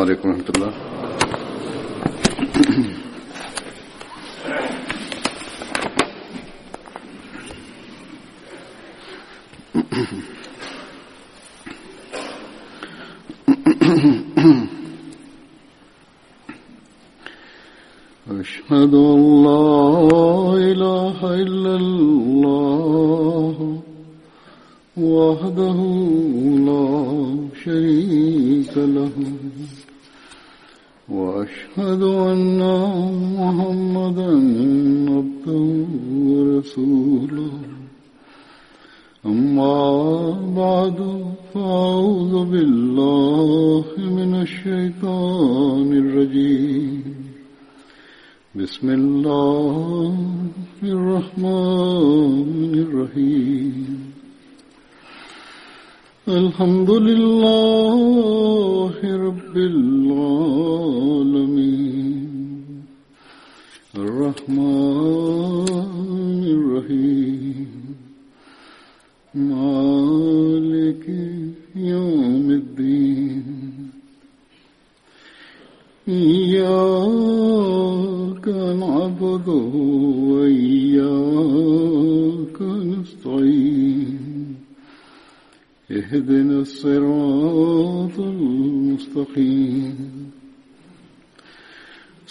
عليكم ورحمة الله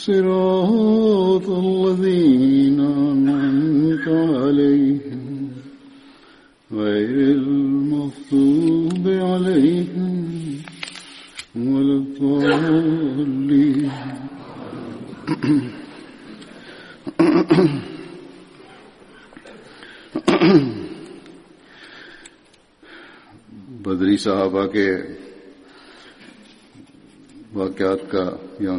صراط الذين أنعمت عليهم عليهم غير المغضوب ولا الضالين بدری صحابہ کے واقعات کا یا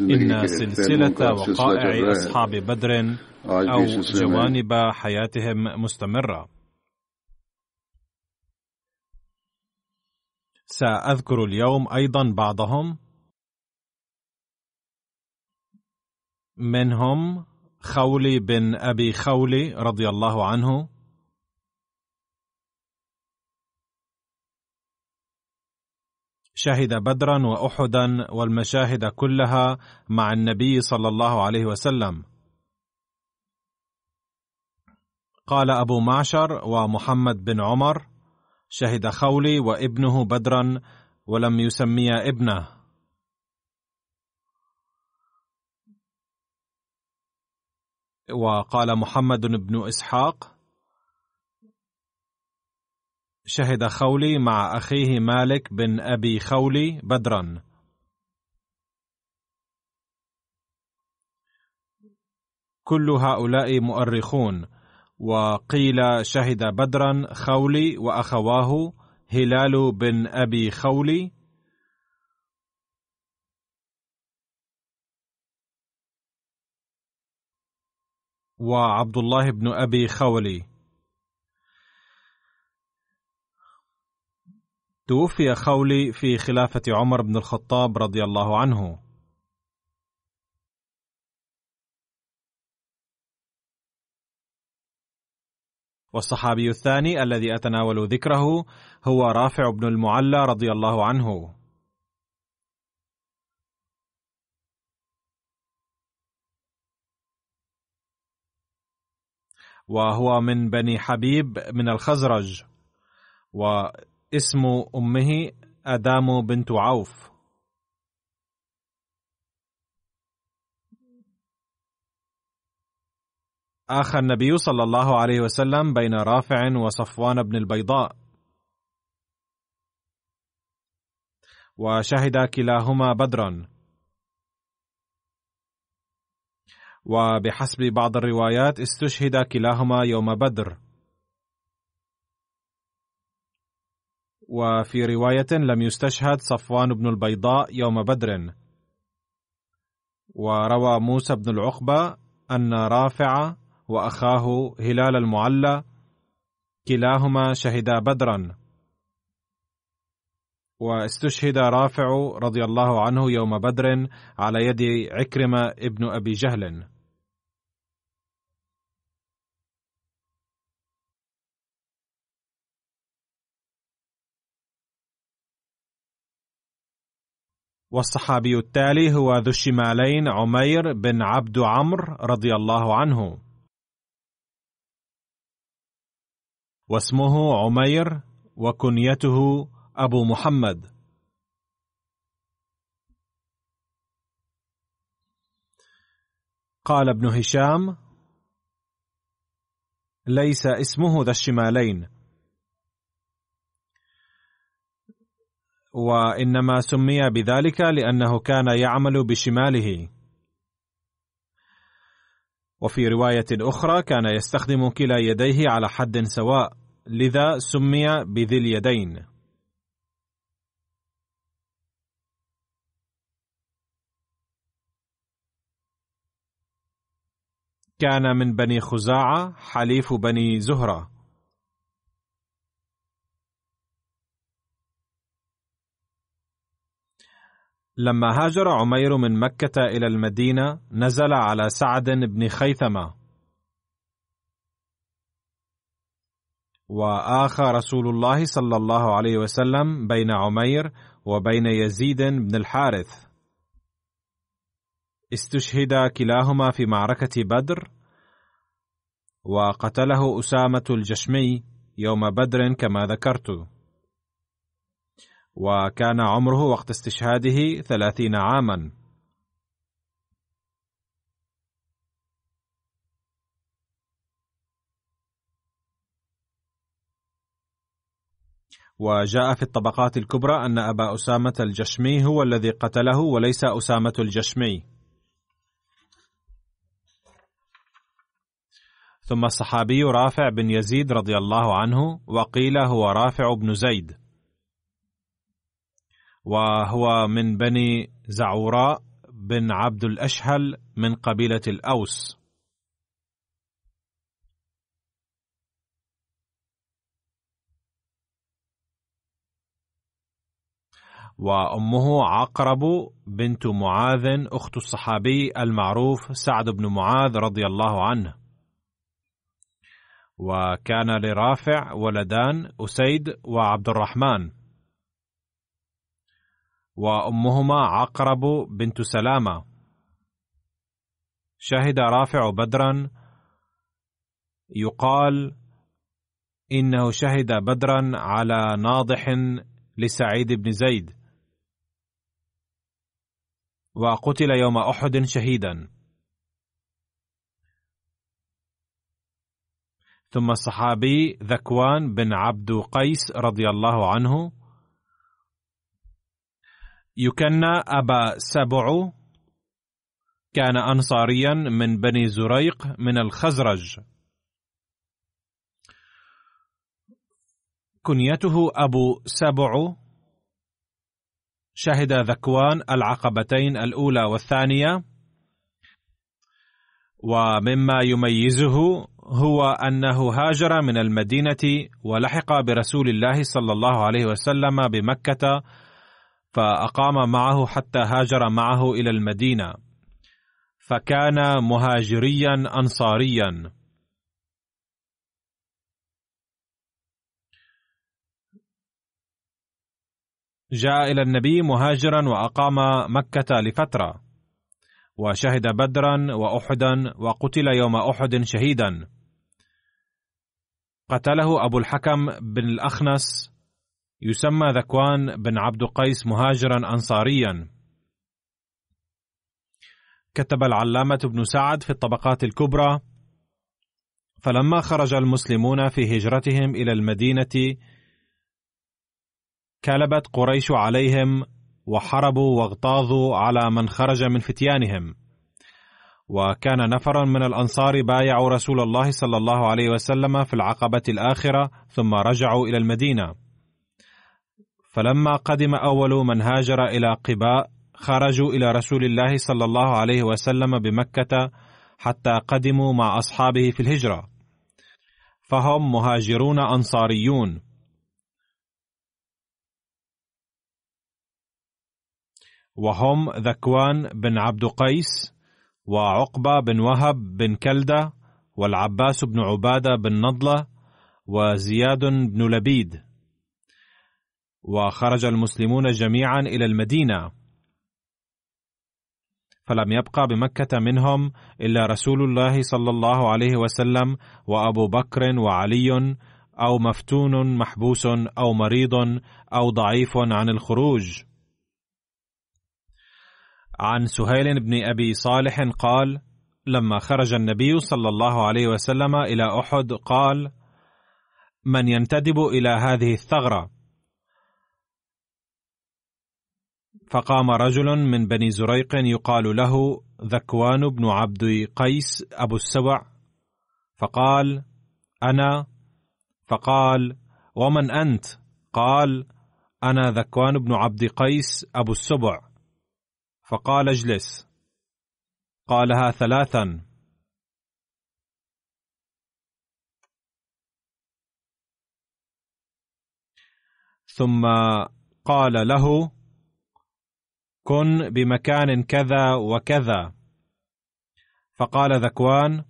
إن سلسلة وقائع أصحاب بدر أو جوانب حياتهم مستمرة. سأذكر اليوم أيضا بعضهم منهم خولي بن أبي خولي رضي الله عنه شهد بدرا واحدا والمشاهد كلها مع النبي صلى الله عليه وسلم قال ابو معشر ومحمد بن عمر شهد خولي وابنه بدرا ولم يسمي ابنه وقال محمد بن اسحاق شهد خولي مع أخيه مالك بن أبي خولي بدرا كل هؤلاء مؤرخون وقيل شهد بدرا خولي وأخواه هلال بن أبي خولي وعبد الله بن أبي خولي توفي خولي في خلافة عمر بن الخطاب رضي الله عنه. والصحابي الثاني الذي أتناول ذكره هو رافع بن المعلى رضي الله عنه. وهو من بني حبيب من الخزرج و اسم أمه أدام بنت عوف آخى النبي صلى الله عليه وسلم بين رافع وصفوان بن البيضاء وشهد كلاهما بدرا وبحسب بعض الروايات استشهد كلاهما يوم بدر وفي رواية لم يستشهد صفوان بن البيضاء يوم بدر وروى موسى بن العقبة أن رافع وأخاه هلال المعلى كلاهما شهدا بدرا واستشهد رافع رضي الله عنه يوم بدر على يد عكرمة ابن أبي جهل والصحابي التالي هو ذو الشمالين عمير بن عبد عمرو رضي الله عنه واسمه عمير وكنيته ابو محمد قال ابن هشام ليس اسمه ذا الشمالين وانما سمي بذلك لانه كان يعمل بشماله وفي روايه اخرى كان يستخدم كلا يديه على حد سواء لذا سمي بذي اليدين كان من بني خزاعه حليف بني زهره لما هاجر عمير من مكة إلى المدينة نزل على سعد بن خيثمة وآخى رسول الله صلى الله عليه وسلم بين عمير وبين يزيد بن الحارث استشهد كلاهما في معركة بدر وقتله أسامة الجشمي يوم بدر كما ذكرت وكان عمره وقت استشهاده ثلاثين عاما وجاء في الطبقات الكبرى أن أبا أسامة الجشمي هو الذي قتله وليس أسامة الجشمي. ثم الصحابي رافع بن يزيد رضي الله عنه وقيل هو رافع بن زيد. وهو من بني زعوراء بن عبد الأشهل من قبيلة الأوس وأمه عقرب بنت معاذ أخت الصحابي المعروف سعد بن معاذ رضي الله عنه وكان لرافع ولدان أسيد وعبد الرحمن وأمهما عقرب بنت سلامة شهد رافع بدرا يقال إنه شهد بدرا على ناضح لسعيد بن زيد وقتل يوم أحد شهيدا ثم الصحابي ذكوان بن عبد قيس رضي الله عنه يكنى أبا سبع كان أنصاريا من بني زريق من الخزرج كنيته أبو سبع شهد ذكوان العقبتين الأولى والثانية ومما يميزه هو أنه هاجر من المدينة ولحق برسول الله صلى الله عليه وسلم بمكة فأقام معه حتى هاجر معه إلى المدينة فكان مهاجريا أنصاريا جاء إلى النبي مهاجرا وأقام مكة لفترة وشهد بدرا وأحدا وقتل يوم أحد شهيدا قتله أبو الحكم بن الأخنس يسمى ذكوان بن عبد قيس مهاجرا أنصاريا كتب العلامة ابن سعد في الطبقات الكبرى فلما خرج المسلمون في هجرتهم إلى المدينة كلبت قريش عليهم وحربوا واغتاظوا على من خرج من فتيانهم وكان نفر من الانصار بايعوا رسول الله صلى الله عليه وسلم في العقبه الاخره ثم رجعوا الى المدينه فلما قدم أول من هاجر إلى قباء خرجوا إلى رسول الله صلى الله عليه وسلم بمكة حتى قدموا مع أصحابه في الهجرة فهم مهاجرون أنصاريون وهم ذكوان بن عبد قيس وعقبة بن وهب بن كلدة والعباس بن عبادة بن نضلة وزياد بن لبيد وخرج المسلمون جميعا الى المدينه فلم يبقى بمكه منهم الا رسول الله صلى الله عليه وسلم وابو بكر وعلي او مفتون محبوس او مريض او ضعيف عن الخروج عن سهيل بن ابي صالح قال لما خرج النبي صلى الله عليه وسلم الى احد قال من ينتدب الى هذه الثغره فقام رجل من بني زريق يقال له ذكوان بن عبد قيس أبو السبع فقال أنا فقال ومن أنت قال أنا ذكوان بن عبد قيس أبو السبع فقال اجلس قالها ثلاثا ثم قال له كن بمكان كذا وكذا فقال ذكوان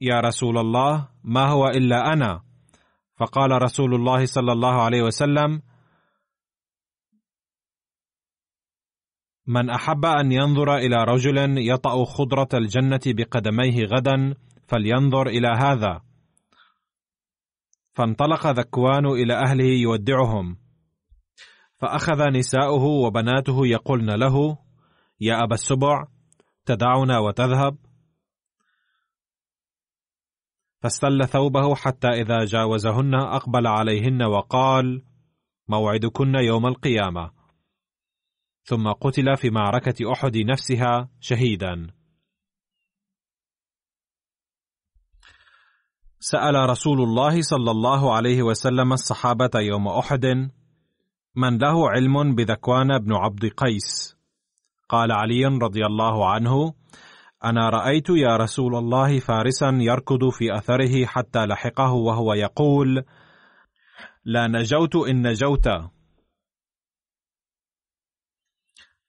يا رسول الله ما هو الا انا فقال رسول الله صلى الله عليه وسلم من احب ان ينظر الى رجل يطا خضره الجنه بقدميه غدا فلينظر الى هذا فانطلق ذكوان الى اهله يودعهم فأخذ نساؤه وبناته يقولن له يا أبا السبع تدعنا وتذهب فاستل ثوبه حتى إذا جاوزهن أقبل عليهن وقال موعدكن يوم القيامة ثم قتل في معركة أحد نفسها شهيدا سأل رسول الله صلى الله عليه وسلم الصحابة يوم أحد من له علم بذكوان بن عبد قيس قال علي رضي الله عنه انا رايت يا رسول الله فارسا يركض في اثره حتى لحقه وهو يقول لا نجوت ان نجوت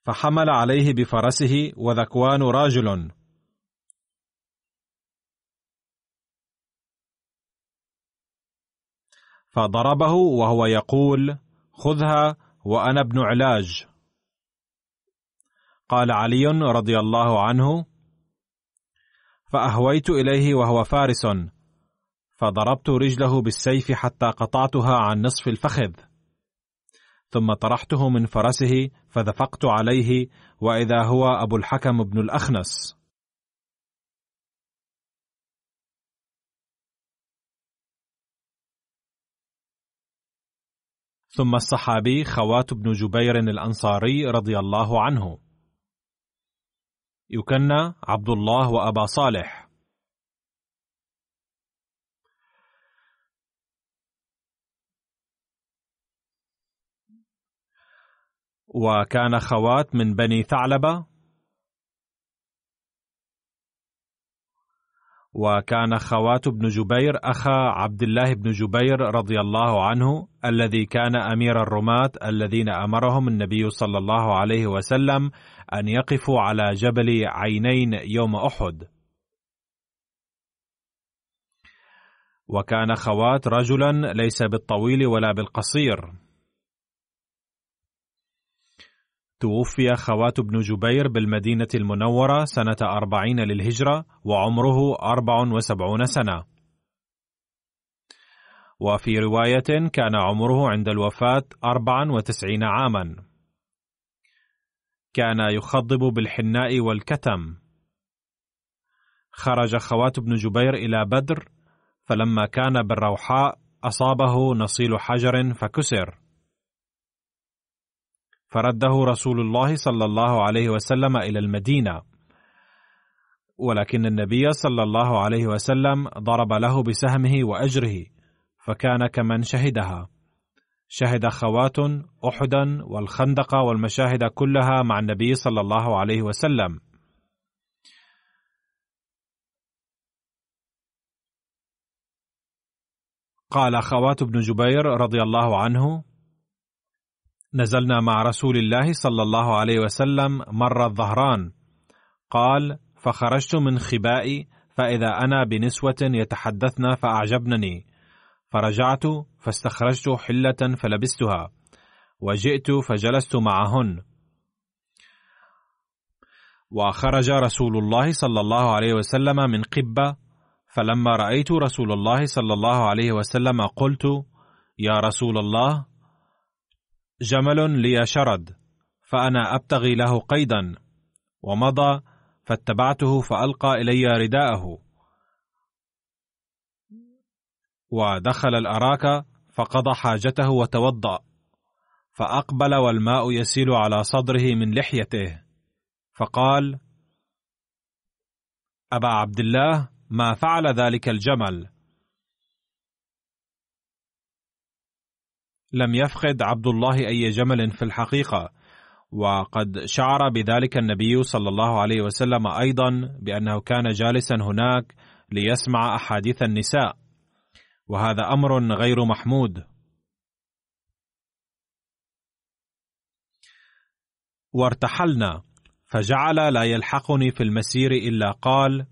فحمل عليه بفرسه وذكوان راجل فضربه وهو يقول خذها وانا ابن علاج قال علي رضي الله عنه فاهويت اليه وهو فارس فضربت رجله بالسيف حتى قطعتها عن نصف الفخذ ثم طرحته من فرسه فدفقت عليه واذا هو ابو الحكم بن الاخنس ثم الصحابي خوات بن جبير الأنصاري رضي الله عنه يكنى عبد الله وأبا صالح وكان خوات من بني ثعلبة وكان خوات بن جبير أخا عبد الله بن جبير رضي الله عنه الذي كان أمير الرماة الذين أمرهم النبي صلى الله عليه وسلم أن يقفوا على جبل عينين يوم أحد. وكان خوات رجلا ليس بالطويل ولا بالقصير توفي خوات بن جبير بالمدينة المنورة سنة أربعين للهجرة وعمره أربع وسبعون سنة وفي رواية كان عمره عند الوفاة أربعا وتسعين عاما كان يخضب بالحناء والكتم خرج خوات بن جبير إلى بدر فلما كان بالروحاء أصابه نصيل حجر فكسر فرده رسول الله صلى الله عليه وسلم الى المدينه ولكن النبي صلى الله عليه وسلم ضرب له بسهمه واجره فكان كمن شهدها شهد خوات احدا والخندق والمشاهد كلها مع النبي صلى الله عليه وسلم قال خوات بن جبير رضي الله عنه نزلنا مع رسول الله صلى الله عليه وسلم مر الظهران قال فخرجت من خبائي فإذا أنا بنسوة يتحدثن فأعجبنني فرجعت فاستخرجت حلة فلبستها وجئت فجلست معهن وخرج رسول الله صلى الله عليه وسلم من قبة فلما رأيت رسول الله صلى الله عليه وسلم قلت يا رسول الله جمل لي شرد فأنا أبتغي له قيدا ومضى فاتبعته فألقى إلي رداءه ودخل الأراك فقضى حاجته وتوضأ فأقبل والماء يسيل على صدره من لحيته فقال أبا عبد الله ما فعل ذلك الجمل لم يفقد عبد الله أي جمل في الحقيقة وقد شعر بذلك النبي صلى الله عليه وسلم أيضا بأنه كان جالسا هناك ليسمع أحاديث النساء وهذا أمر غير محمود وارتحلنا فجعل لا يلحقني في المسير إلا قال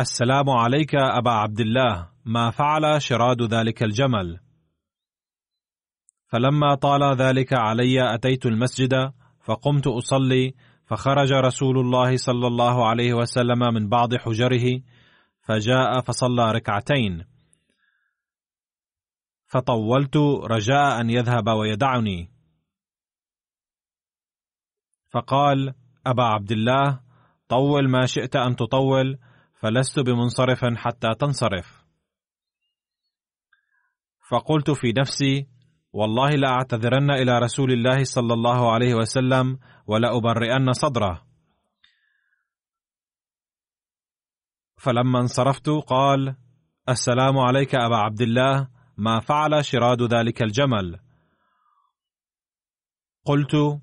السلام عليك أبا عبد الله ما فعل شراد ذلك الجمل فلما طال ذلك علي أتيت المسجد فقمت أصلي فخرج رسول الله صلى الله عليه وسلم من بعض حجره فجاء فصلى ركعتين فطولت رجاء ان يذهب ويدعني فقال ابا عبد الله طول ما شئت ان تطول فلست بمنصرف حتى تنصرف فقلت في نفسي والله لاعتذرن الى رسول الله صلى الله عليه وسلم ولابرئن صدره فلما انصرفت قال السلام عليك ابا عبد الله ما فعل شراد ذلك الجمل قلت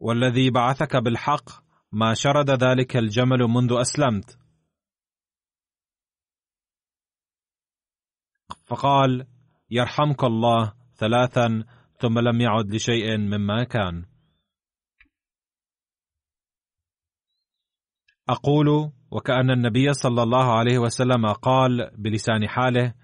والذي بعثك بالحق ما شرد ذلك الجمل منذ أسلمت فقال يرحمك الله ثلاثا ثم لم يعد لشيء مما كان اقول وكان النبي صلى الله عليه وسلم قال بلسان حاله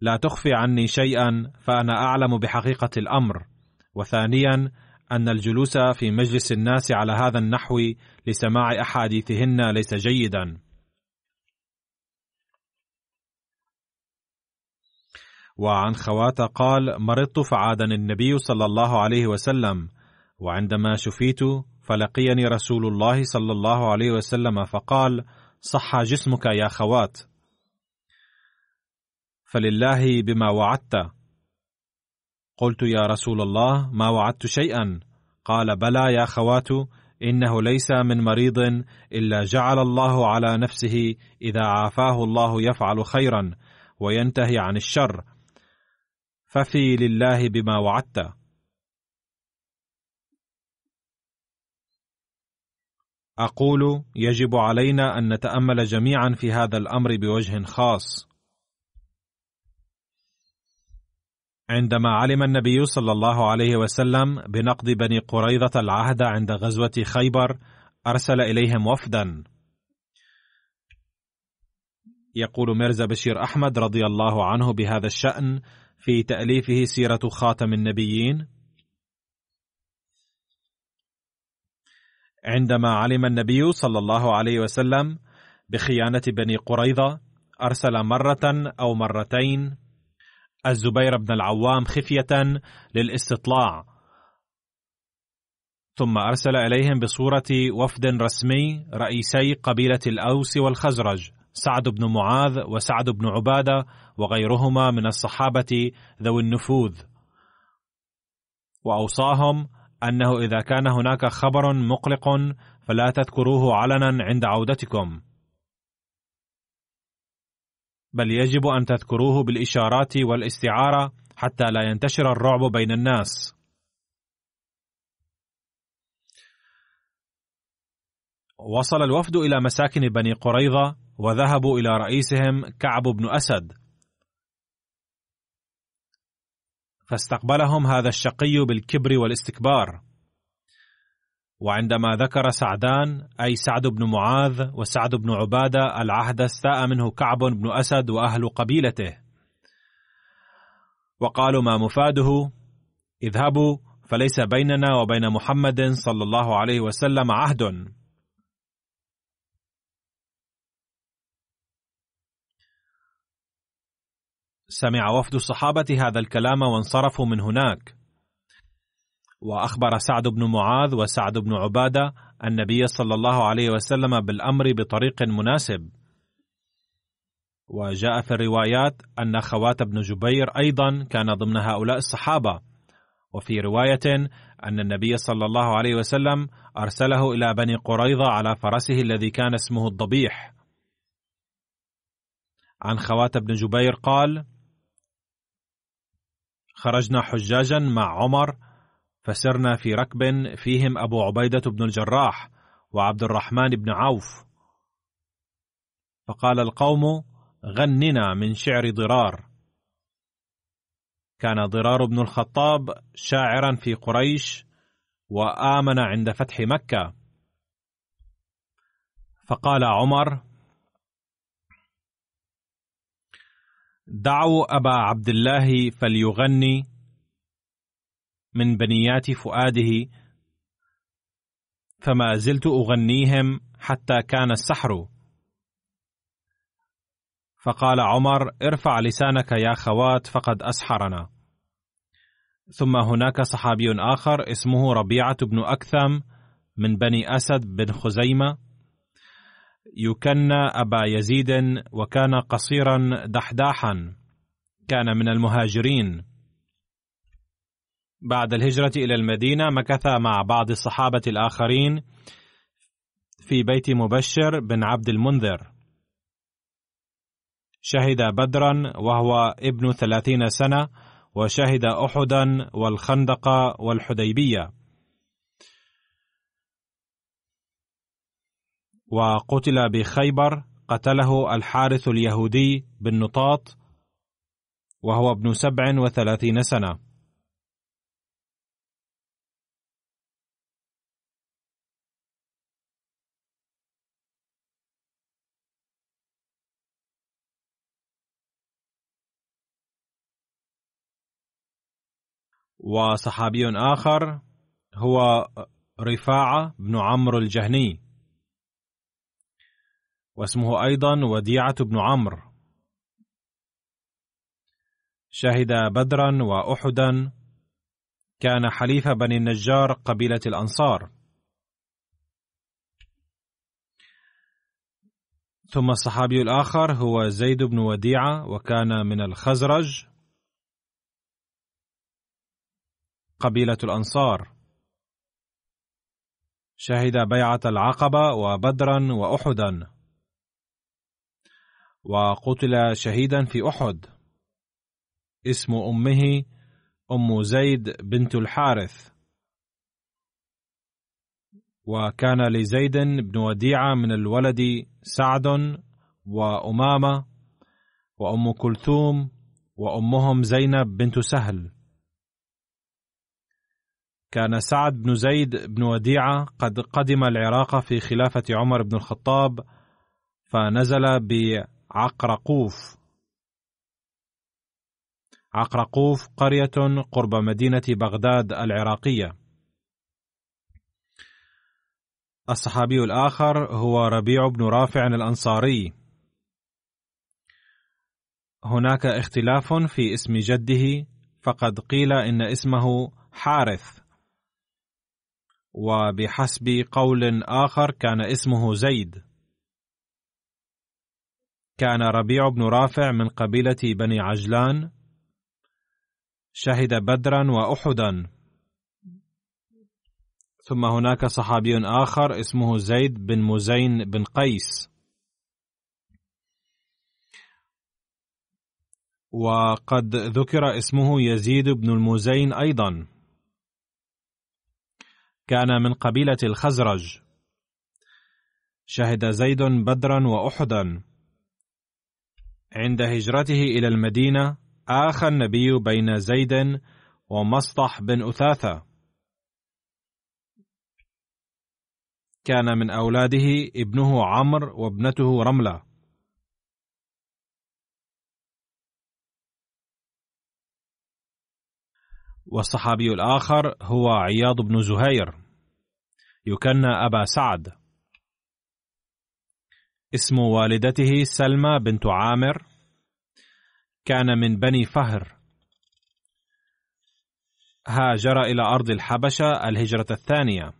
لا تخفي عني شيئا فانا اعلم بحقيقه الامر وثانيا أن الجلوس في مجلس الناس على هذا النحو لسماع أحاديثهن ليس جيدا. وعن خواتة قال: مرضت فعادني النبي صلى الله عليه وسلم، وعندما شفيت فلقيني رسول الله صلى الله عليه وسلم فقال: صح جسمك يا خوات. فلله بما وعدت قلت يا رسول الله ما وعدت شيئا قال بلى يا خوات انه ليس من مريض الا جعل الله على نفسه اذا عافاه الله يفعل خيرا وينتهي عن الشر ففي لله بما وعدت اقول يجب علينا ان نتامل جميعا في هذا الامر بوجه خاص عندما علم النبي صلى الله عليه وسلم بنقض بني قريظة العهد عند غزوة خيبر أرسل إليهم وفدا يقول ميرزا بشير أحمد رضي الله عنه بهذا الشأن في تأليفه سيرة خاتم النبيين عندما علم النبي صلى الله عليه وسلم بخيانة بني قريظة أرسل مرة أو مرتين الزبير بن العوام خفية للاستطلاع ثم أرسل إليهم بصورة وفد رسمي رئيسي قبيلة الأوس والخزرج سعد بن معاذ وسعد بن عبادة وغيرهما من الصحابة ذوي النفوذ وأوصاهم أنه إذا كان هناك خبر مقلق فلا تذكروه علنا عند عودتكم بل يجب ان تذكروه بالاشارات والاستعاره حتى لا ينتشر الرعب بين الناس وصل الوفد الى مساكن بني قريظه وذهبوا الى رئيسهم كعب بن اسد فاستقبلهم هذا الشقي بالكبر والاستكبار وعندما ذكر سعدان أي سعد بن معاذ وسعد بن عبادة العهد استاء منه كعب بن أسد وأهل قبيلته وقالوا ما مفاده اذهبوا فليس بيننا وبين محمد صلى الله عليه وسلم عهد سمع وفد الصحابة هذا الكلام وانصرفوا من هناك واخبر سعد بن معاذ وسعد بن عباده النبي صلى الله عليه وسلم بالامر بطريق مناسب وجاء في الروايات ان خوات بن جبير ايضا كان ضمن هؤلاء الصحابه وفي روايه ان النبي صلى الله عليه وسلم ارسله الى بني قريظه على فرسه الذي كان اسمه الضبيح عن خوات بن جبير قال خرجنا حجاجا مع عمر فسرنا في ركب فيهم أبو عبيدة بن الجراح وعبد الرحمن بن عوف فقال القوم غننا من شعر ضرار كان ضرار بن الخطاب شاعرا في قريش وامن عند فتح مكه فقال عمر دعوا ابا عبد الله فليغني من بنيات فؤاده فما زلت اغنيهم حتى كان السحر فقال عمر ارفع لسانك يا خوات فقد اسحرنا ثم هناك صحابي اخر اسمه ربيعه بن اكثم من بني اسد بن خزيمه يكنى ابا يزيد وكان قصيرا دحداحا كان من المهاجرين بعد الهجرة إلى المدينة مكث مع بعض الصحابة الآخرين في بيت مبشر بن عبد المنذر شهد بدرا وهو ابن ثلاثين سنة وشهد أحدا والخندق والحديبية وقتل بخيبر قتله الحارث اليهودي بن نطاط وهو ابن سبع وثلاثين سنه وصحابي آخر هو رفاعة بن عمرو الجهني واسمه أيضا وديعة بن عمرو شهد بدرا وأحدا كان حليف بني النجار قبيلة الأنصار ثم الصحابي الآخر هو زيد بن وديعة وكان من الخزرج قبيلة الأنصار. شهد بيعة العقبة وبدرا وأحدا. وقتل شهيدا في أحد. اسم أمه أم زيد بنت الحارث. وكان لزيد بن وديعة من الولد سعد وأمامة وأم كلثوم وأمهم زينب بنت سهل. كان سعد بن زيد بن وديعة قد قدم العراق في خلافة عمر بن الخطاب فنزل بعقرقوف عقرقوف قرية قرب مدينة بغداد العراقية الصحابي الآخر هو ربيع بن رافع الأنصاري هناك اختلاف في اسم جده فقد قيل إن اسمه حارث وبحسب قول آخر كان اسمه زيد كان ربيع بن رافع من قبيلة بني عجلان شهد بدرا وأحدا ثم هناك صحابي آخر اسمه زيد بن مزين بن قيس وقد ذكر اسمه يزيد بن المزين أيضا كان من قبيلة الخزرج شهد زيد بدرا وأحدا عند هجرته إلى المدينة آخى النبي بين زيد ومصطح بن أثاثة كان من أولاده ابنه عمرو وابنته رملة والصحابي الآخر هو عياض بن زهير يكنى أبا سعد اسم والدته سلمى بنت عامر كان من بني فهر هاجر إلى أرض الحبشة الهجرة الثانية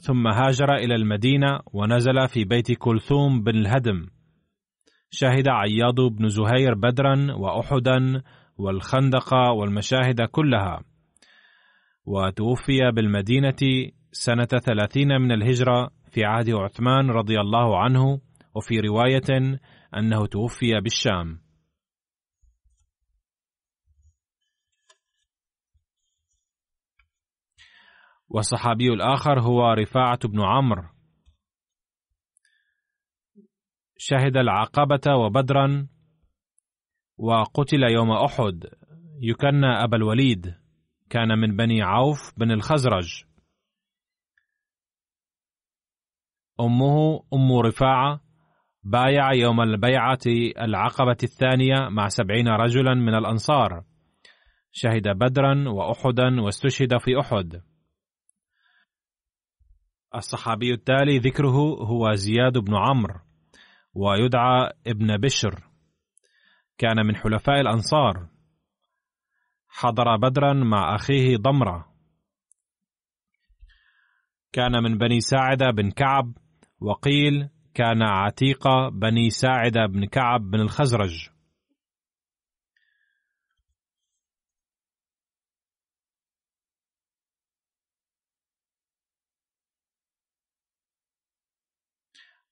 ثم هاجر إلى المدينة ونزل في بيت كلثوم بن الهدم شهد عياض بن زهير بدرا وأحدا والخندق والمشاهد كلها وتوفي بالمدينة سنة ثلاثين من الهجرة في عهد عثمان رضي الله عنه وفي رواية أنه توفي بالشام والصحابي الآخر هو رفاعة بن عمرو شهد العقبة وبدرا وقتل يوم احد يكنى ابا الوليد كان من بني عوف بن الخزرج امه ام رفاعه بايع يوم البيعه العقبه الثانيه مع سبعين رجلا من الانصار شهد بدرا واحدا واستشهد في احد الصحابي التالي ذكره هو زياد بن عمرو ويدعى ابن بشر كان من حلفاء الأنصار حضر بدرا مع أخيه ضمرة كان من بني ساعدة بن كعب وقيل كان عتيق بني ساعدة بن كعب بن الخزرج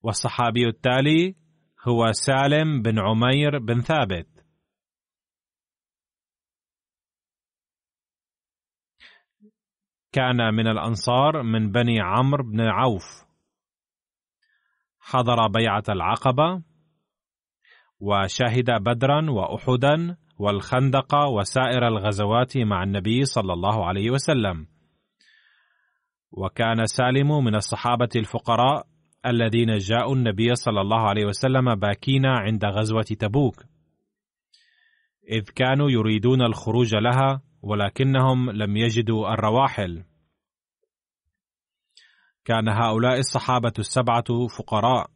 والصحابي التالي هو سالم بن عمير بن ثابت كان من الأنصار من بني عمرو بن عوف حضر بيعة العقبة وشهد بدرا وأحدا والخندق وسائر الغزوات مع النبي صلى الله عليه وسلم وكان سالم من الصحابة الفقراء الذين جاءوا النبي صلى الله عليه وسلم باكين عند غزوة تبوك، إذ كانوا يريدون الخروج لها ولكنهم لم يجدوا الرواحل. كان هؤلاء الصحابة السبعة فقراء.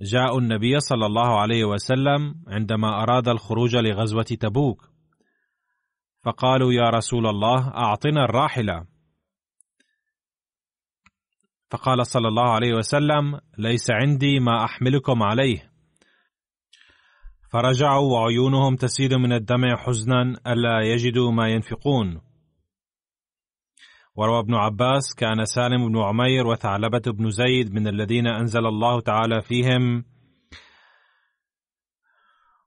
جاءوا النبي صلى الله عليه وسلم عندما أراد الخروج لغزوة تبوك، فقالوا يا رسول الله أعطنا الراحلة. فقال صلى الله عليه وسلم ليس عندي ما احملكم عليه فرجعوا وعيونهم تسيل من الدمع حزنا الا يجدوا ما ينفقون وروى ابن عباس كان سالم بن عمير وثعلبه بن زيد من الذين انزل الله تعالى فيهم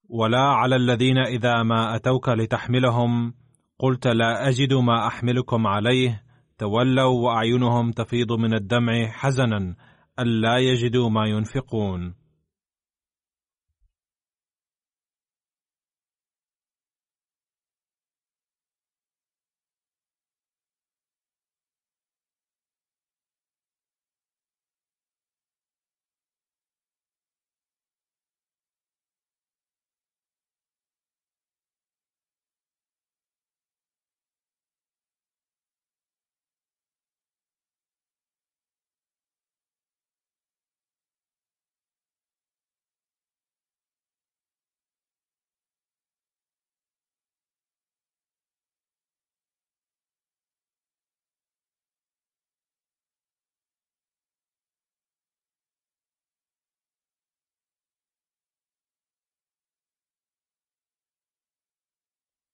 ولا على الذين اذا ما اتوك لتحملهم قلت لا اجد ما احملكم عليه تولوا واعينهم تفيض من الدمع حزنا الا يجدوا ما ينفقون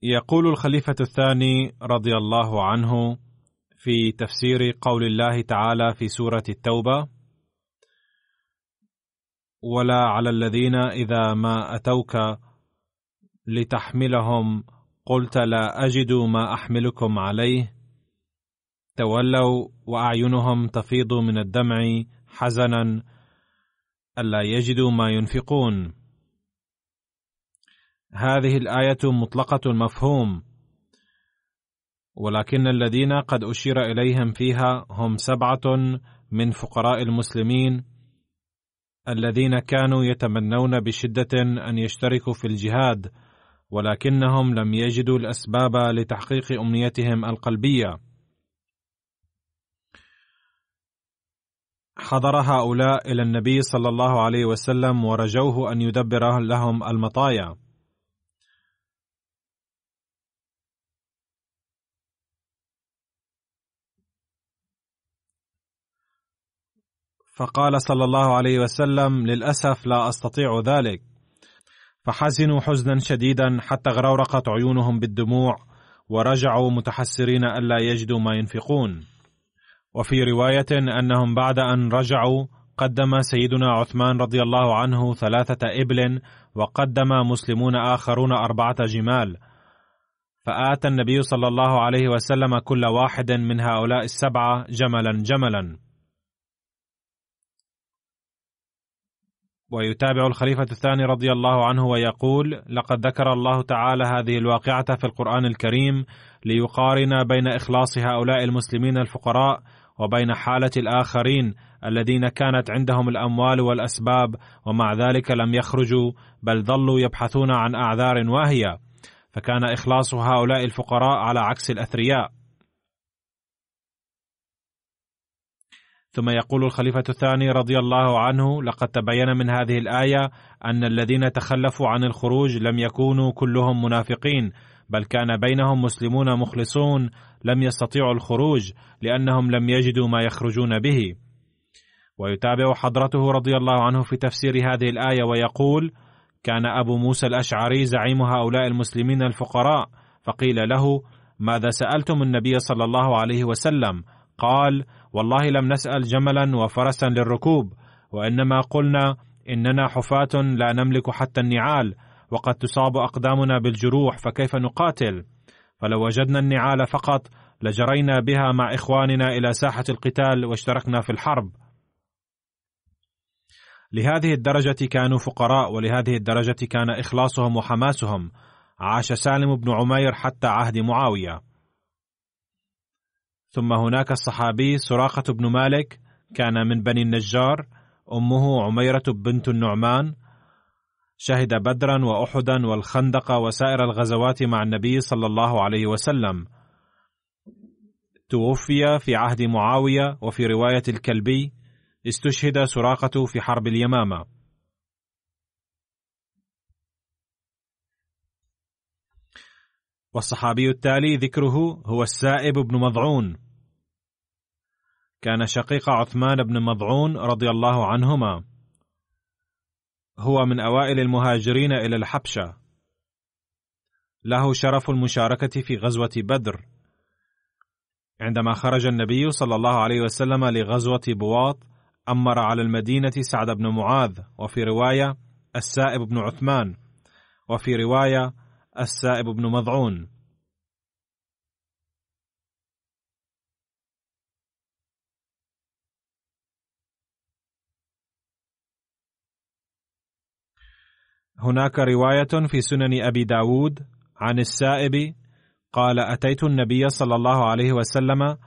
يقول الخليفة الثاني رضي الله عنه في تفسير قول الله تعالى في سورة التوبة: "ولا على الذين إذا ما أتوك لتحملهم قلت لا أجد ما أحملكم عليه" تولوا وأعينهم تفيض من الدمع حزنا ألا يجدوا ما ينفقون هذه الايه مطلقه المفهوم ولكن الذين قد اشير اليهم فيها هم سبعه من فقراء المسلمين الذين كانوا يتمنون بشده ان يشتركوا في الجهاد ولكنهم لم يجدوا الاسباب لتحقيق امنيتهم القلبيه حضر هؤلاء الى النبي صلى الله عليه وسلم ورجوه ان يدبر لهم المطايا فقال صلى الله عليه وسلم للاسف لا استطيع ذلك فحزنوا حزنا شديدا حتى غرورقت عيونهم بالدموع ورجعوا متحسرين الا يجدوا ما ينفقون وفي روايه انهم بعد ان رجعوا قدم سيدنا عثمان رضي الله عنه ثلاثه ابل وقدم مسلمون اخرون اربعه جمال فاتى النبي صلى الله عليه وسلم كل واحد من هؤلاء السبعه جملا جملا ويتابع الخليفة الثاني رضي الله عنه ويقول: لقد ذكر الله تعالى هذه الواقعة في القرآن الكريم ليقارن بين إخلاص هؤلاء المسلمين الفقراء وبين حالة الآخرين الذين كانت عندهم الأموال والأسباب ومع ذلك لم يخرجوا بل ظلوا يبحثون عن أعذار واهية، فكان إخلاص هؤلاء الفقراء على عكس الأثرياء. ثم يقول الخليفة الثاني رضي الله عنه: لقد تبين من هذه الآية أن الذين تخلفوا عن الخروج لم يكونوا كلهم منافقين، بل كان بينهم مسلمون مخلصون لم يستطيعوا الخروج لأنهم لم يجدوا ما يخرجون به. ويتابع حضرته رضي الله عنه في تفسير هذه الآية ويقول: كان أبو موسى الأشعري زعيم هؤلاء المسلمين الفقراء، فقيل له: ماذا سألتم النبي صلى الله عليه وسلم؟ قال والله لم نسال جملا وفرسا للركوب وانما قلنا اننا حفاه لا نملك حتى النعال وقد تصاب اقدامنا بالجروح فكيف نقاتل فلو وجدنا النعال فقط لجرينا بها مع اخواننا الى ساحه القتال واشتركنا في الحرب لهذه الدرجه كانوا فقراء ولهذه الدرجه كان اخلاصهم وحماسهم عاش سالم بن عمير حتى عهد معاويه ثم هناك الصحابي سراقة بن مالك كان من بني النجار أمه عميرة بنت النعمان شهد بدرا وأحدا والخندق وسائر الغزوات مع النبي صلى الله عليه وسلم توفي في عهد معاوية وفي رواية الكلبي استشهد سراقة في حرب اليمامة والصحابي التالي ذكره هو السائب بن مضعون كان شقيق عثمان بن مضعون رضي الله عنهما هو من اوائل المهاجرين الى الحبشه له شرف المشاركه في غزوه بدر عندما خرج النبي صلى الله عليه وسلم لغزوه بواط امر على المدينه سعد بن معاذ وفي روايه السائب بن عثمان وفي روايه السائب بن مضعون هناك رواية في سنن أبي داود عن السائب قال أتيت النبي صلى الله عليه وسلم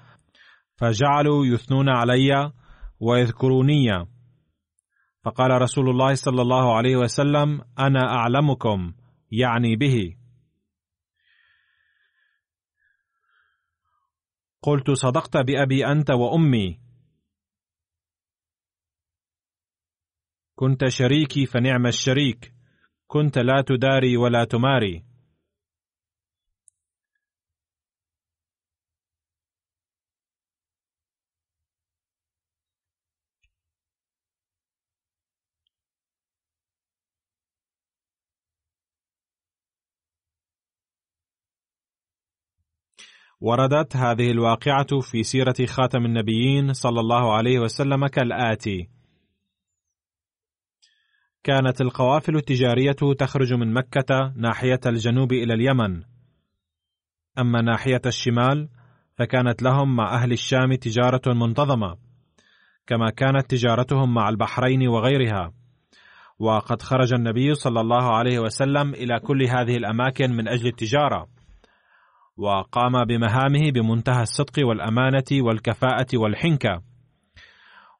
فجعلوا يثنون علي ويذكروني فقال رسول الله صلى الله عليه وسلم أنا أعلمكم يعني به قلت صدقت بأبي أنت وأمي كنت شريكي فنعم الشريك كنت لا تداري ولا تماري وردت هذه الواقعة في سيرة خاتم النبيين صلى الله عليه وسلم كالآتي: كانت القوافل التجارية تخرج من مكة ناحية الجنوب إلى اليمن، أما ناحية الشمال فكانت لهم مع أهل الشام تجارة منتظمة، كما كانت تجارتهم مع البحرين وغيرها، وقد خرج النبي صلى الله عليه وسلم إلى كل هذه الأماكن من أجل التجارة، وقام بمهامه بمنتهى الصدق والأمانة والكفاءة والحنكة.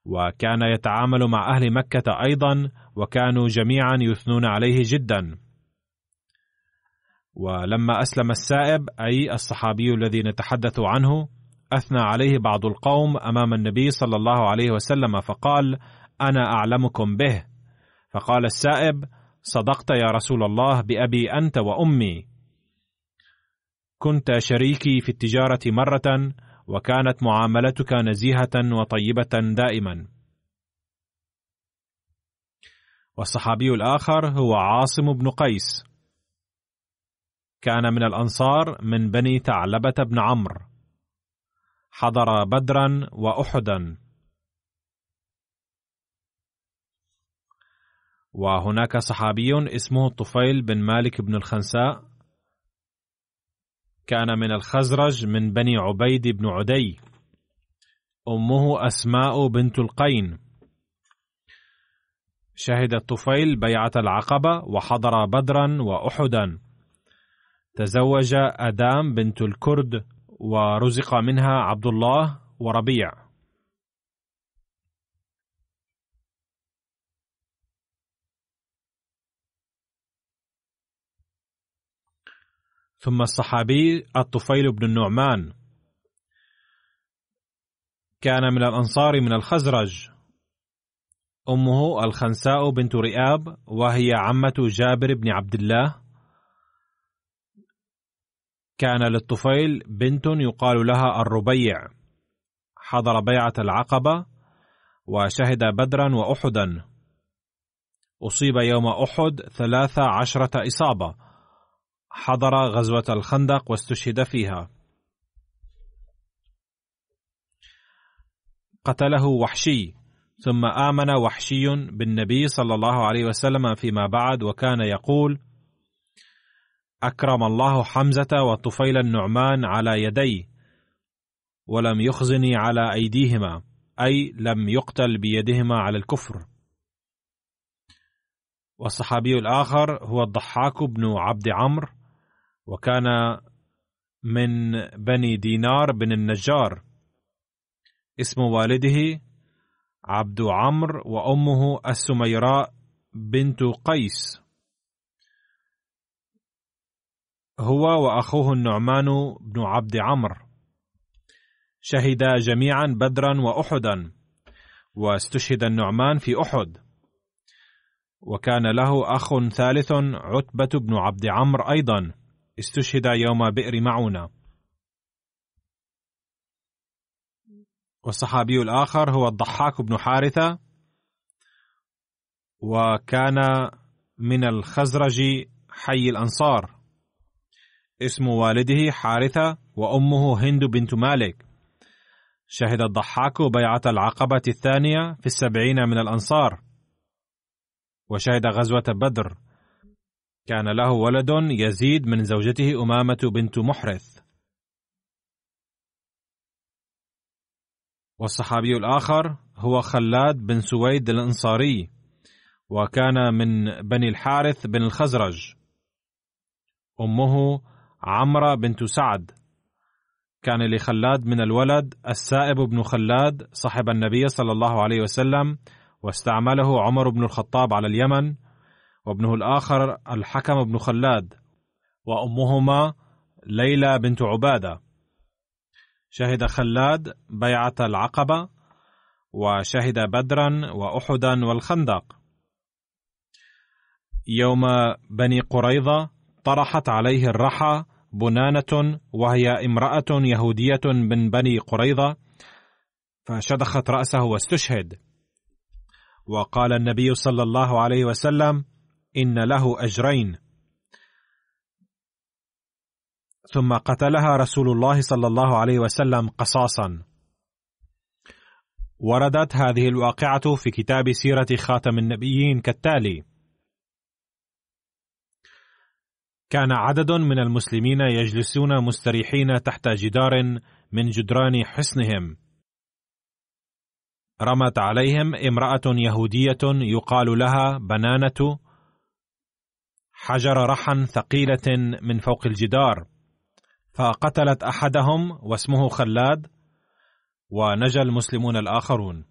وكان يتعامل مع اهل مكه ايضا وكانوا جميعا يثنون عليه جدا ولما اسلم السائب اي الصحابي الذي نتحدث عنه اثنى عليه بعض القوم امام النبي صلى الله عليه وسلم فقال انا اعلمكم به فقال السائب صدقت يا رسول الله بابي انت وامي كنت شريكي في التجاره مره وكانت معاملتك نزيهه وطيبه دائما والصحابي الاخر هو عاصم بن قيس كان من الانصار من بني ثعلبه بن عمرو حضر بدرا واحدا وهناك صحابي اسمه الطفيل بن مالك بن الخنساء كان من الخزرج من بني عبيد بن عدي امه اسماء بنت القين شهد الطفيل بيعه العقبه وحضر بدرا واحدا تزوج ادام بنت الكرد ورزق منها عبد الله وربيع ثم الصحابي الطفيل بن النعمان كان من الأنصار من الخزرج أمه الخنساء بنت رئاب وهي عمة جابر بن عبد الله كان للطفيل بنت يقال لها الربيع حضر بيعة العقبة وشهد بدرا وأحدا أصيب يوم أحد ثلاث عشرة إصابة حضر غزوة الخندق واستشهد فيها. قتله وحشي ثم آمن وحشي بالنبي صلى الله عليه وسلم فيما بعد وكان يقول: أكرم الله حمزة وطفيل النعمان على يدي ولم يخزني على أيديهما أي لم يقتل بيدهما على الكفر. والصحابي الآخر هو الضحاك بن عبد عمرو وكان من بني دينار بن النجار اسم والده عبد عمرو وامه السميراء بنت قيس هو واخوه النعمان بن عبد عمرو شهدا جميعا بدرا واحدا واستشهد النعمان في احد وكان له اخ ثالث عتبه بن عبد عمرو ايضا استشهد يوم بئر معونة والصحابي الآخر هو الضحاك بن حارثة وكان من الخزرج حي الأنصار اسم والده حارثة وأمه هند بنت مالك شهد الضحاك بيعة العقبة الثانية في السبعين من الأنصار وشهد غزوة بدر كان له ولد يزيد من زوجته أمامة بنت محرث والصحابي الآخر هو خلاد بن سويد الأنصاري وكان من بني الحارث بن الخزرج أمه عمرة بنت سعد كان لخلاد من الولد السائب بن خلاد صاحب النبي صلى الله عليه وسلم واستعمله عمر بن الخطاب على اليمن وابنه الآخر الحكم بن خلاد وأمهما ليلى بنت عبادة شهد خلاد بيعة العقبة وشهد بدرا وأحدا والخندق يوم بني قريظة طرحت عليه الرحى بنانة وهي امرأة يهودية من بني قريظة فشدخت رأسه واستشهد وقال النبي صلى الله عليه وسلم إن له أجرين ثم قتلها رسول الله صلى الله عليه وسلم قصاصا وردت هذه الواقعة في كتاب سيرة خاتم النبيين كالتالي: كان عدد من المسلمين يجلسون مستريحين تحت جدار من جدران حصنهم. رمت عليهم امرأة يهودية يقال لها بنانة حجر رحا ثقيله من فوق الجدار فقتلت احدهم واسمه خلاد ونجا المسلمون الاخرون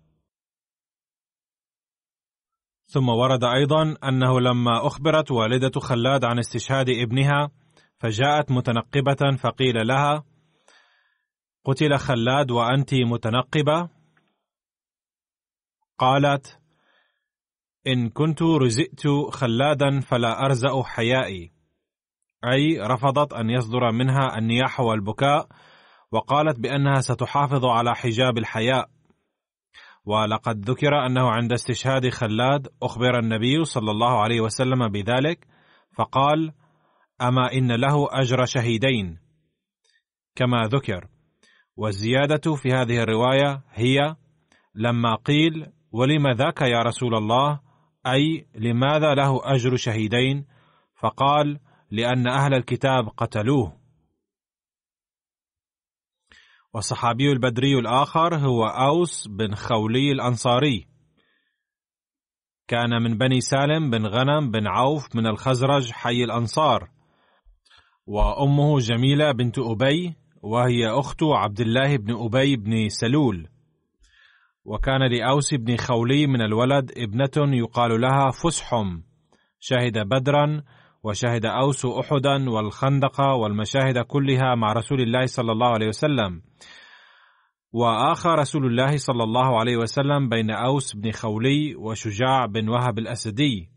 ثم ورد ايضا انه لما اخبرت والده خلاد عن استشهاد ابنها فجاءت متنقبه فقيل لها قتل خلاد وانت متنقبه قالت إن كنت رزئت خلادا فلا أرزأ حيائي أي رفضت أن يصدر منها النياح والبكاء وقالت بأنها ستحافظ على حجاب الحياء ولقد ذكر أنه عند استشهاد خلاد أخبر النبي صلى الله عليه وسلم بذلك فقال أما إن له أجر شهيدين كما ذكر والزيادة في هذه الرواية هي لما قيل ولم ذاك يا رسول الله أي لماذا له أجر شهيدين؟ فقال: لأن أهل الكتاب قتلوه. والصحابي البدري الآخر هو أوس بن خولي الأنصاري. كان من بني سالم بن غنم بن عوف من الخزرج حي الأنصار. وأمه جميلة بنت أبي وهي أخت عبد الله بن أبي بن سلول. وكان لأوس بن خولي من الولد ابنة يقال لها فسحم شهد بدرا وشهد أوس أحدا والخندق والمشاهد كلها مع رسول الله صلى الله عليه وسلم وآخى رسول الله صلى الله عليه وسلم بين أوس بن خولي وشجاع بن وهب الأسدي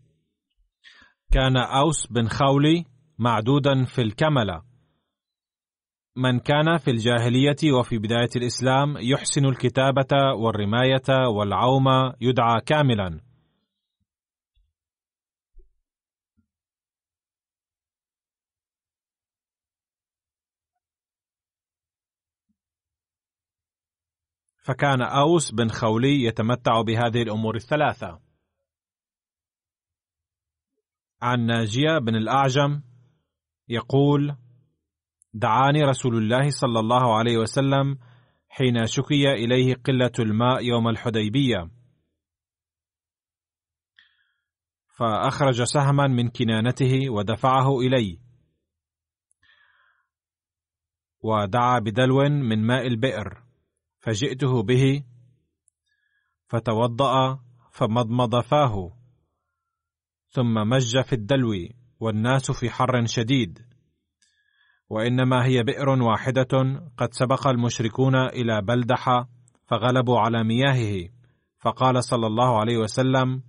كان أوس بن خولي معدودا في الكملة من كان في الجاهلية وفي بداية الإسلام يحسن الكتابة والرماية والعومة يدعى كاملا. فكان أوس بن خولي يتمتع بهذه الأمور الثلاثة. عن ناجية بن الأعجم يقول: دعاني رسول الله صلى الله عليه وسلم حين شكي اليه قله الماء يوم الحديبيه فاخرج سهما من كنانته ودفعه الي ودعا بدلو من ماء البئر فجئته به فتوضا فمضمض فاه ثم مج في الدلو والناس في حر شديد وانما هي بئر واحده قد سبق المشركون الى بلدحه فغلبوا على مياهه فقال صلى الله عليه وسلم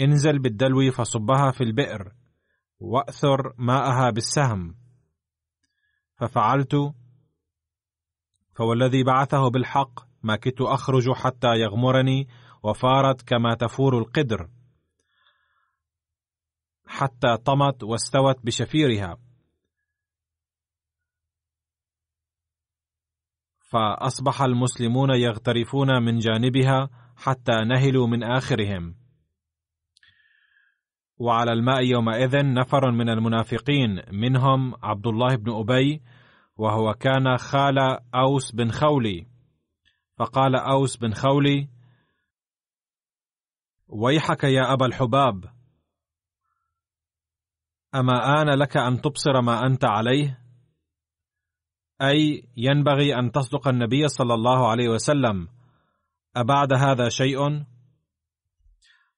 انزل بالدلو فصبها في البئر واثر ماءها بالسهم ففعلت فوالذي بعثه بالحق ما كدت اخرج حتى يغمرني وفارت كما تفور القدر حتى طمت واستوت بشفيرها فاصبح المسلمون يغترفون من جانبها حتى نهلوا من اخرهم وعلى الماء يومئذ نفر من المنافقين منهم عبد الله بن ابي وهو كان خال اوس بن خولي فقال اوس بن خولي ويحك يا ابا الحباب اما ان لك ان تبصر ما انت عليه اي ينبغي ان تصدق النبي صلى الله عليه وسلم ابعد هذا شيء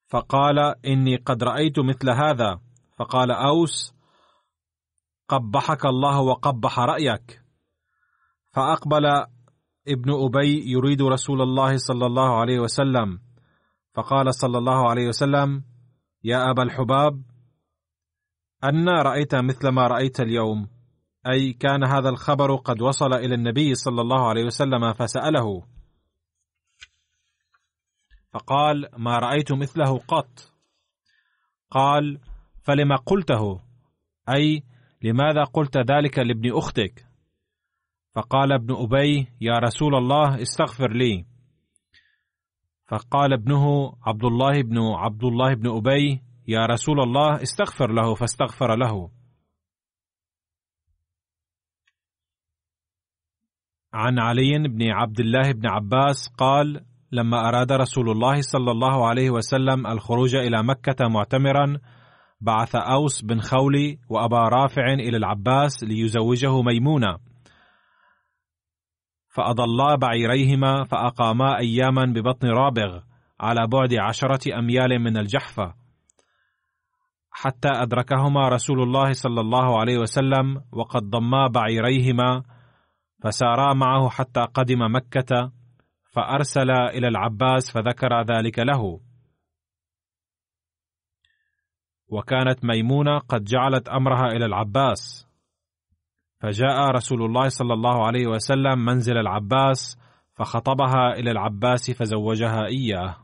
فقال اني قد رايت مثل هذا فقال اوس قبحك الله وقبح رايك فاقبل ابن ابي يريد رسول الله صلى الله عليه وسلم فقال صلى الله عليه وسلم يا ابا الحباب انا رايت مثل ما رايت اليوم اي كان هذا الخبر قد وصل الى النبي صلى الله عليه وسلم فساله فقال ما رايت مثله قط قال فلما قلته اي لماذا قلت ذلك لابن اختك فقال ابن ابي يا رسول الله استغفر لي فقال ابنه عبد الله بن عبد الله بن ابي يا رسول الله استغفر له فاستغفر له عن علي بن عبد الله بن عباس قال لما اراد رسول الله صلى الله عليه وسلم الخروج الى مكه معتمرا بعث اوس بن خولي وابا رافع الى العباس ليزوجه ميمونه فاضلا بعيريهما فاقاما اياما ببطن رابغ على بعد عشره اميال من الجحفه حتى ادركهما رسول الله صلى الله عليه وسلم وقد ضما بعيريهما فسارا معه حتى قدم مكة فأرسل إلى العباس فذكر ذلك له وكانت ميمونة قد جعلت أمرها إلى العباس فجاء رسول الله صلى الله عليه وسلم منزل العباس فخطبها إلى العباس فزوجها إياه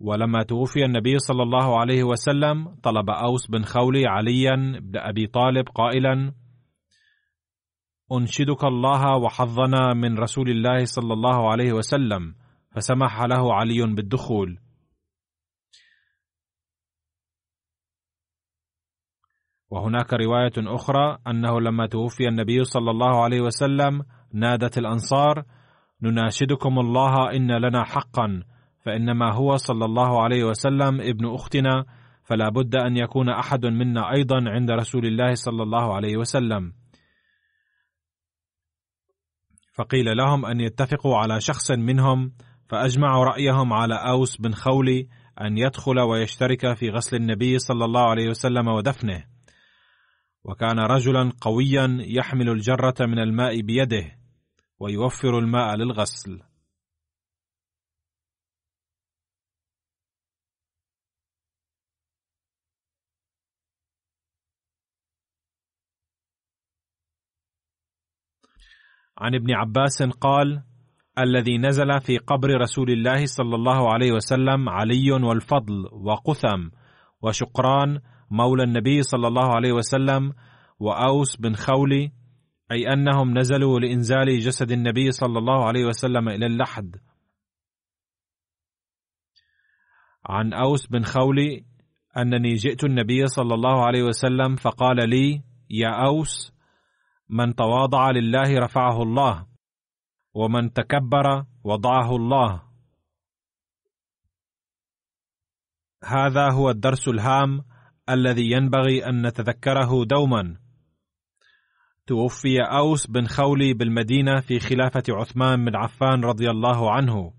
ولما توفي النبي صلى الله عليه وسلم طلب أوس بن خولي عليا بن أبي طالب قائلا أنشدك الله وحظنا من رسول الله صلى الله عليه وسلم فسمح له علي بالدخول وهناك رواية أخرى أنه لما توفي النبي صلى الله عليه وسلم نادت الأنصار نناشدكم الله إن لنا حقا فانما هو صلى الله عليه وسلم ابن اختنا فلا بد ان يكون احد منا ايضا عند رسول الله صلى الله عليه وسلم فقيل لهم ان يتفقوا على شخص منهم فاجمعوا رايهم على اوس بن خولي ان يدخل ويشترك في غسل النبي صلى الله عليه وسلم ودفنه وكان رجلا قويا يحمل الجره من الماء بيده ويوفر الماء للغسل عن ابن عباس قال الذي نزل في قبر رسول الله صلى الله عليه وسلم علي والفضل وقثم وشقران مولى النبي صلى الله عليه وسلم واوس بن خولي اي انهم نزلوا لانزال جسد النبي صلى الله عليه وسلم الى اللحد عن اوس بن خولي انني جئت النبي صلى الله عليه وسلم فقال لي يا اوس من تواضع لله رفعه الله ومن تكبر وضعه الله هذا هو الدرس الهام الذي ينبغي ان نتذكره دوما توفي اوس بن خولي بالمدينه في خلافه عثمان بن عفان رضي الله عنه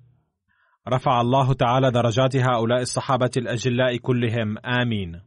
رفع الله تعالى درجات هؤلاء الصحابه الاجلاء كلهم امين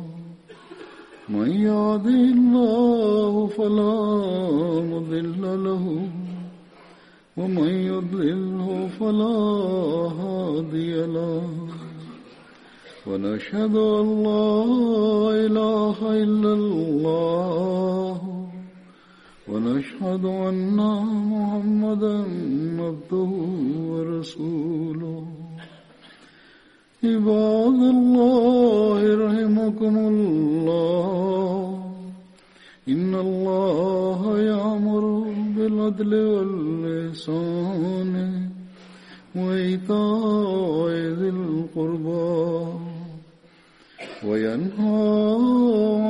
من يهده الله فلا مضل له ومن يضلله فلا هادي له ونشهد أن لا إله إلا الله ونشهد أن محمدا عبده ورسوله عباد الله رحمكم الله إن الله يأمر بالعدل واللسان وإيتاء ذي القربى وينهى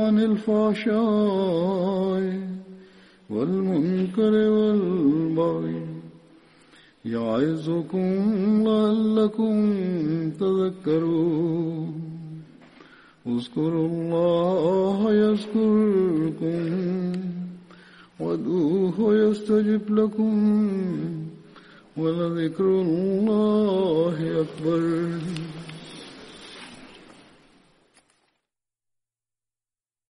عن الفحشاء والمنكر والبغي يعظكم لعلكم تذكرون اذكروا الله يذكركم ودوه يستجب لكم ولذكر الله أكبر